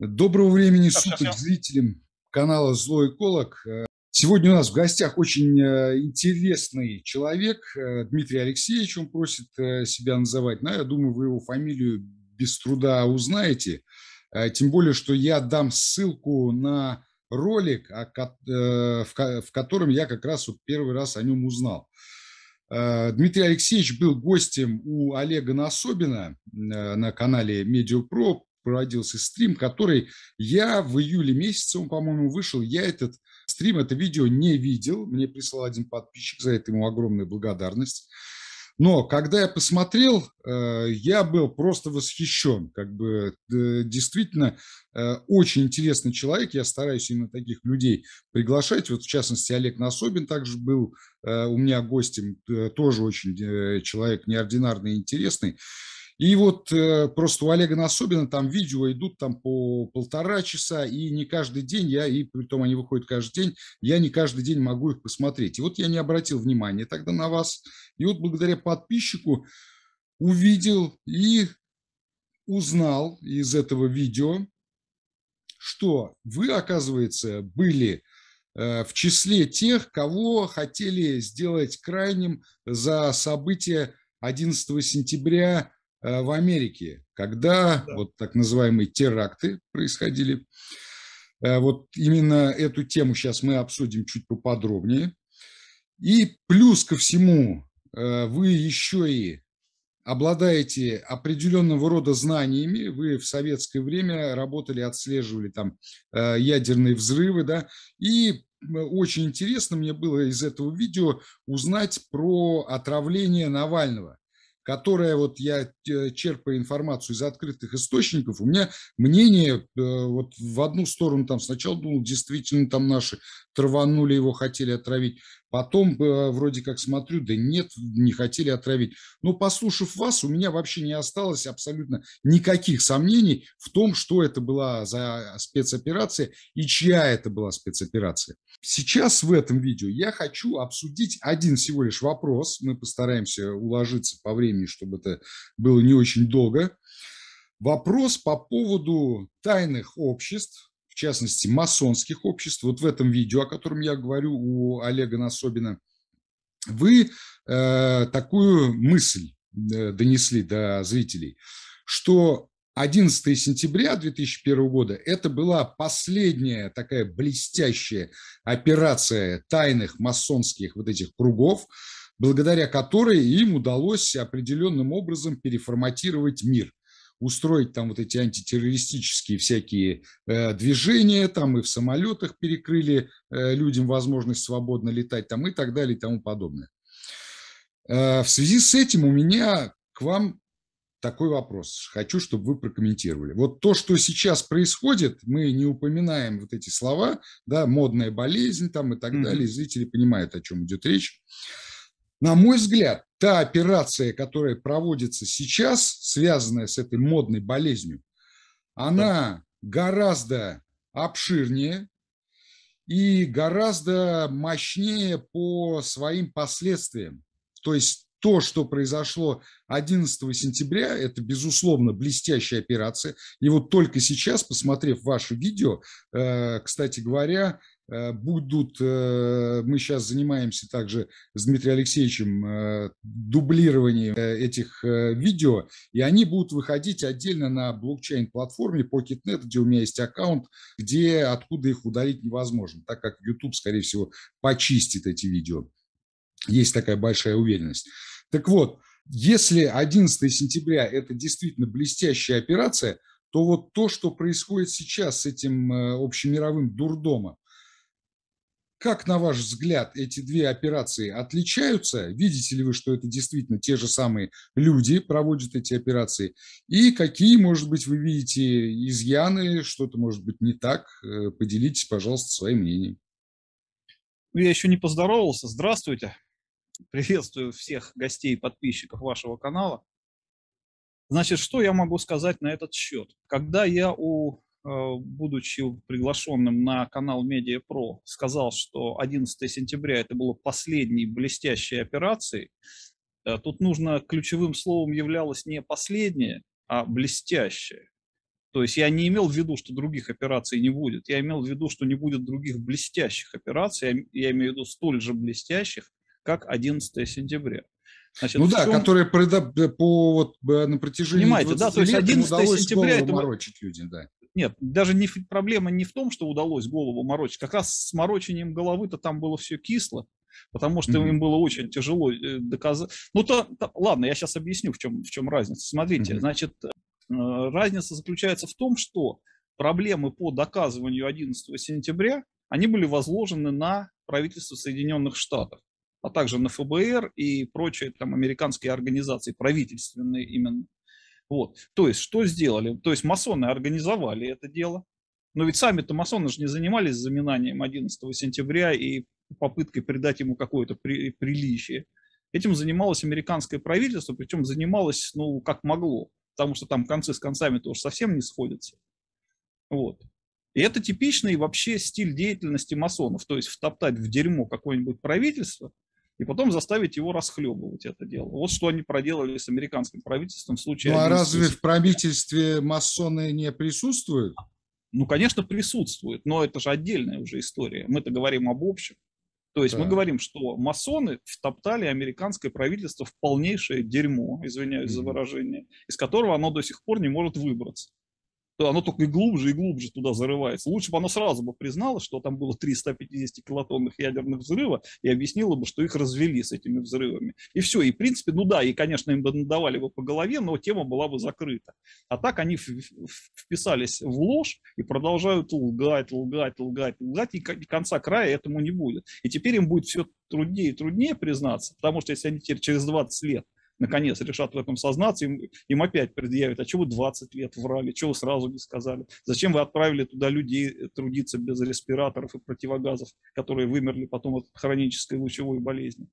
Доброго времени суток зрителям канала «Злой колок». Э, сегодня у нас в гостях очень э, интересный человек, э, Дмитрий Алексеевич, он просит себя называть, но я думаю, вы его фамилию без труда узнаете. Тем более, что я дам ссылку на ролик, а в котором я как раз вот первый раз о нем узнал. Дмитрий Алексеевич был гостем у Олега Насобина на канале «Медиапро» проводился стрим, который я в июле месяце, он, по-моему, вышел, я этот стрим, это видео не видел, мне прислал один подписчик, за это ему огромная благодарность. Но когда я посмотрел, э, я был просто восхищен. Как бы э, действительно э, очень интересный человек. Я стараюсь именно таких людей приглашать. Вот в частности Олег Насобин также был у меня гостем. Тоже очень человек неординарный и интересный. И вот э, просто у Олега Насобина там видео идут там по полтора часа, и не каждый день я, и при том они выходят каждый день, я не каждый день могу их посмотреть. И вот я не обратил внимания тогда на вас. И вот благодаря подписчику увидел и узнал из этого видео, что вы, оказывается, были э, в числе тех, кого хотели сделать крайним за события 11 сентября Э, в Америке, когда да. вот так называемые теракты происходили. Э, вот именно эту тему сейчас мы обсудим чуть поподробнее. И плюс ко всему, э, вы еще и обладаете определенного рода знаниями, вы в советское время работали, отслеживали там ядерные взрывы, да, и очень интересно мне было из этого видео узнать про отравление Навального которая вот я э, черпаю информацию из открытых источников, у меня мнение э, вот в одну сторону там сначала думал, действительно там наши траванули его, хотели отравить. Потом э, вроде как смотрю, да нет, не хотели отравить. Но послушав вас, у меня вообще не осталось абсолютно никаких сомнений в том, что это была за спецоперация и чья это была спецоперация. Сейчас в этом видео я хочу обсудить один всего лишь вопрос. Мы постараемся уложиться по времени, чтобы это было не очень долго. Вопрос по поводу тайных обществ, в частности, масонских обществ, вот в этом видео, о котором я говорю, у Олега Насобина, вы э, такую мысль э, донесли до зрителей, что 11 сентября 2001 года это была последняя такая блестящая операция тайных масонских вот этих кругов, благодаря которой им удалось определенным образом переформатировать мир – устроить там вот эти антитеррористические всякие э, движения, там и в самолетах перекрыли э, людям возможность свободно летать там и так далее и тому подобное. Э, в связи с этим у меня к вам такой вопрос. Хочу, чтобы вы прокомментировали. Вот то, что сейчас происходит, мы не упоминаем вот эти слова, да, модная болезнь там и так mm-hmm. далее, зрители понимают, о чем идет речь. На мой взгляд, та операция, которая проводится сейчас, связанная с этой модной болезнью, она да. гораздо обширнее и гораздо мощнее по своим последствиям. То есть то, что произошло 11 сентября, это, безусловно, блестящая операция. И вот только сейчас, посмотрев ваше видео, э, кстати говоря, Э, будут, э, мы сейчас занимаемся также с Дмитрием Алексеевичем э, дублированием этих видео, и они будут выходить отдельно на блокчейн-платформе Pocketnet, где у меня есть аккаунт, где откуда их удалить невозможно, так как YouTube, скорее всего, почистит эти видео. Есть такая большая уверенность. Так вот, если 11 сентября – это действительно блестящая операция, то вот то, что происходит сейчас с этим общемировым дурдомом, как, на ваш взгляд, эти две операции отличаются? Видите ли вы, что это действительно те же самые люди проводят эти операции? И какие, может быть, вы видите изъяны, что-то, может быть, не так? Э, поделитесь, пожалуйста, своим мнением. Ну, я еще не поздоровался. Здравствуйте. Приветствую всех гостей и подписчиков вашего канала. Значит, что я могу сказать на этот счет? Когда я у Э, будучи приглашенным на канал Медиапро, сказал, что 11 сентября это было последней блестящей операцией. Э, тут нужно, ключевым словом являлось не последнее, а блестящее. То есть я не имел в виду, что других операций не будет. Я имел в виду, что не будет других блестящих операций. Я имею в виду столь же блестящих, как 11 сентября. Значит, ну да, чем... которые э, по, вот, на протяжении Понимаете, 20 да, то есть 11 сентября это... морочить людям, да. Нет, даже не, проблема не в том, что удалось голову морочить. Как раз с морочением головы-то там было все кисло, потому что mm-hmm. им было очень тяжело э, доказать. Ну, то, то, ладно, я сейчас объясню, в чем, в чем разница. Смотрите, mm-hmm. значит, э, разница заключается в том, что проблемы по доказыванию 11 сентября, они были возложены на правительство Соединенных Штатов, а также на ФБР и прочие там американские организации правительственные именно. Вот. То есть, что сделали? То есть, масоны организовали это дело. Но ведь сами-то масоны же не занимались заминанием 11 сентября и попыткой придать ему какое-то при, приличие. Этим занималось американское правительство, причем занималось, ну, как могло, потому что там концы с концами тоже совсем не сходятся. Вот. И это типичный вообще стиль деятельности масонов, то есть втоптать в дерьмо какое-нибудь правительство, и потом заставить его расхлебывать это дело. Вот что они проделали с американским правительством в случае... Ну а разве в правительстве масоны не присутствуют? Ну, конечно, присутствуют, но это же отдельная уже история. Мы-то говорим об общем. То есть да. мы говорим, что масоны втоптали американское правительство в полнейшее дерьмо, извиняюсь mm-hmm. за выражение, из которого оно до сих пор не может выбраться то оно только и глубже и глубже туда зарывается. Лучше бы оно сразу бы признало, что там было 350 килотонных ядерных взрыва, и объяснило бы, что их развели с этими взрывами. И все. И, в принципе, ну да, и, конечно, им бы надавали бы по голове, но тема была бы закрыта. А так они вписались в ложь и продолжают лгать, лгать, лгать, лгать, и конца края этому не будет. И теперь им будет все труднее и труднее признаться, потому что если они теперь через 20 лет наконец решат в этом сознаться, им, им опять предъявят, а чего 20 лет врали, чего сразу не сказали, зачем вы отправили туда людей э, трудиться без респираторов и противогазов, которые вымерли потом от хронической лучевой болезни.